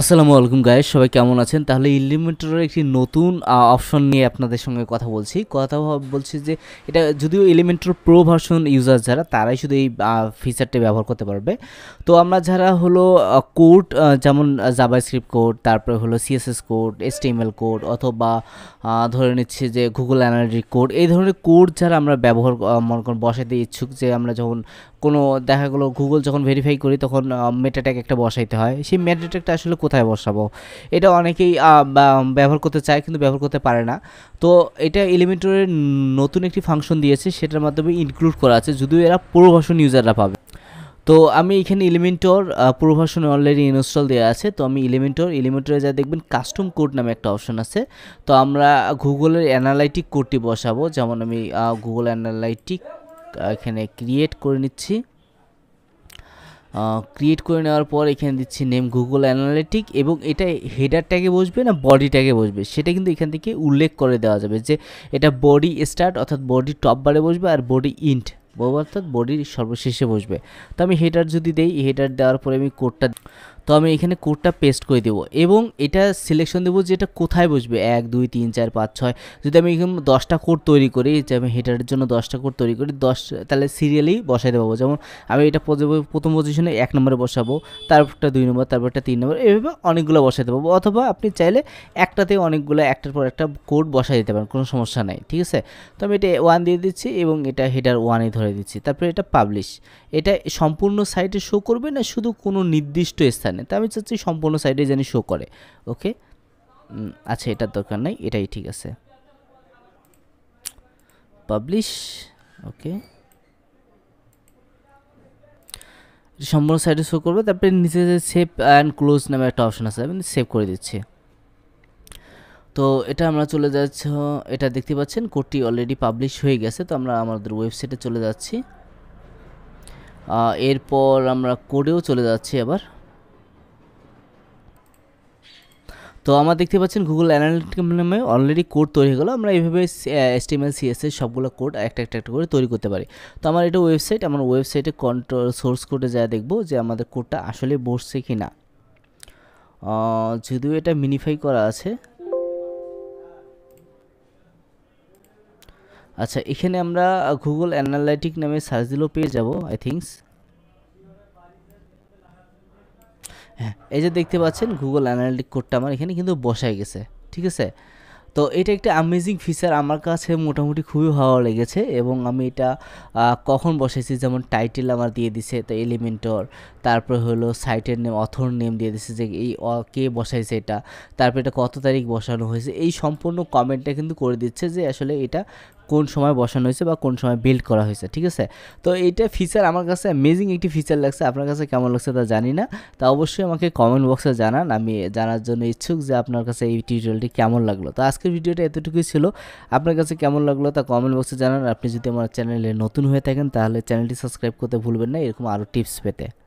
আসসালামু আলাইকুম গায়ে সবাই কেমন আছেন তাহলে এলিমেন্টরের একটি নতুন অপশন নিয়ে আপনাদের সঙ্গে কথা বলছি কথা বলছি যে এটা যদিও এলিমেন্টর প্রো ভার্সন ইউজার যারা তারাই শুধু এই ফিচারটি ব্যবহার করতে পারবে তো আমরা যারা হলো কোড যেমন জাবা স্ক্রিপ্ট কোড তারপরে হলো সিএসএস কোড এসটিএমএল কোড অথবা ধরে নিচ্ছে যে গুগল অ্যানালিটিক কোড এই ধরনের কোড যারা আমরা ব্যবহার মনে করেন বসাতে ইচ্ছুক যে আমরা যখন কোনো দেখা গেলো গুগল যখন ভেরিফাই করি তখন মেটাট্যাগ একটা বসাইতে হয় সেই মেটাট্যাগটা আসলে কোথায় বসাবো এটা অনেকেই ব্যবহার করতে চায় কিন্তু ব্যবহার করতে পারে না তো এটা এলিমেন্টরের নতুন একটি ফাংশন দিয়েছে সেটার মাধ্যমে ইনক্লুড করা আছে যদিও এরা পুরো ভাষণ ইউজাররা পাবে তো আমি এখানে এলিমেন্টর পুরো অলরেডি ইনস্টল দেওয়া আছে তো আমি এলিমেন্টর এলিমেন্টরে যা দেখবেন কাস্টম কোড নামে একটা অপশন আছে তো আমরা গুগলের অ্যানালাইটিক কোডটি বসাবো যেমন আমি গুগল অ্যানালাইটিক এখানে ক্রিয়েট করে নিচ্ছি ক্রিয়েট করে নেওয়ার পর এখানে দিচ্ছি নেম গুগল অ্যানালিটিক এবং এটা হেডার ট্যাগে বসবে না বডি ট্যাগে বসবে সেটা কিন্তু এখান থেকে উল্লেখ করে দেওয়া যাবে যে এটা বডি স্টার্ট অর্থাৎ বডি টপ বারে বসবে আর বডি ইন্ট অর্থাৎ বডির সর্বশেষে বসবে তো আমি হেডার যদি দেই হেডার দেওয়ার পরে আমি কোডটা তো আমি এখানে কোডটা পেস্ট করে দেবো এবং এটা সিলেকশন দেবো যে এটা কোথায় বসবে এক দুই তিন চার পাঁচ ছয় যদি আমি এখানে দশটা কোড তৈরি করি যে আমি হেটারের জন্য দশটা কোড তৈরি করি দশ তাহলে সিরিয়ালেই বসাইতে দেবো যেমন আমি এটা প্রথম পজিশনে এক নম্বরে বসাবো তারপরটা দুই নম্বর তারপরটা তিন নম্বর এভাবে অনেকগুলো বসাইতে দেবো অথবা আপনি চাইলে একটাতে অনেকগুলো একটার পর একটা কোড বসাই দিতে পারেন কোনো সমস্যা নাই ঠিক আছে তো আমি এটা ওয়ান দিয়ে দিচ্ছি এবং এটা হেটার ওয়ানে ধরে দিচ্ছি তারপরে এটা পাবলিশ এটা সম্পূর্ণ সাইটে শো করবে না শুধু কোনো নির্দিষ্ট স্থানে নেই তা আমি চাচ্ছি সম্পূর্ণ সাইডে যেন শো করে ওকে আচ্ছা এটার দরকার নাই এটাই ঠিক আছে পাবলিশ ওকে সম্পূর্ণ সাইডে শো করবে তারপরে নিচে যে সেভ অ্যান্ড ক্লোজ নামে একটা অপশন আছে আমি সেভ করে দিচ্ছি তো এটা আমরা চলে যাচ্ছি এটা দেখতে পাচ্ছেন কোডটি অলরেডি পাবলিশ হয়ে গেছে তো আমরা আমাদের ওয়েবসাইটে চলে যাচ্ছি এরপর আমরা কোডেও চলে যাচ্ছি আবার তো আমার দেখতে পাচ্ছেন গুগল অ্যানালিটিক নামে অলরেডি কোড তৈরি হয়ে গেলো আমরা এইভাবে এসটিএমএল সিএসএস সবগুলো কোড একটা একটা একটা করে তৈরি করতে পারি তো আমার এটা ওয়েবসাইট আমার ওয়েবসাইটে কন্ট্রোল সোর্স কোডে যা দেখবো যে আমাদের কোডটা আসলে বসছে কি না যদিও এটা মিনিফাই করা আছে আচ্ছা এখানে আমরা গুগল অ্যানালাইটিক নামে সার্চ দিলেও পেয়ে যাবো আই থিঙ্কস হ্যাঁ এই যে দেখতে পাচ্ছেন গুগল অ্যানালিটিক কোডটা আমার এখানে কিন্তু বসাই গেছে ঠিক আছে তো এটা একটা অ্যামেজিং ফিচার আমার কাছে মোটামুটি খুবই ভালো লেগেছে এবং আমি এটা কখন বসেছি যেমন টাইটেল আমার দিয়ে দিছে তো এলিমেন্টর তারপর হলো সাইটের নেম অথর নেম দিয়ে দিছে যে এই কে বসাইছে এটা তারপর এটা কত তারিখ বসানো হয়েছে এই সম্পূর্ণ কমেন্টটা কিন্তু করে দিচ্ছে যে আসলে এটা কোন সময় বসানো হয়েছে বা কোন সময় বিল্ড করা হয়েছে ঠিক আছে তো এইটা ফিচার আমার কাছে অ্যামেজিং একটি ফিচার লাগছে আপনার কাছে কেমন লাগছে তা জানি না তা অবশ্যই আমাকে কমেন্ট বক্সে জানান আমি জানার জন্য ইচ্ছুক যে আপনার কাছে এই টিউটোরিয়ালটি কেমন লাগলো তো আজকের ভিডিওটা এতটুকুই ছিল আপনার কাছে কেমন লাগলো তা কমেন্ট বক্সে জানান আপনি যদি আমার চ্যানেলে নতুন হয়ে থাকেন তাহলে চ্যানেলটি সাবস্ক্রাইব করতে ভুলবেন না এরকম আরও টিপস পেতে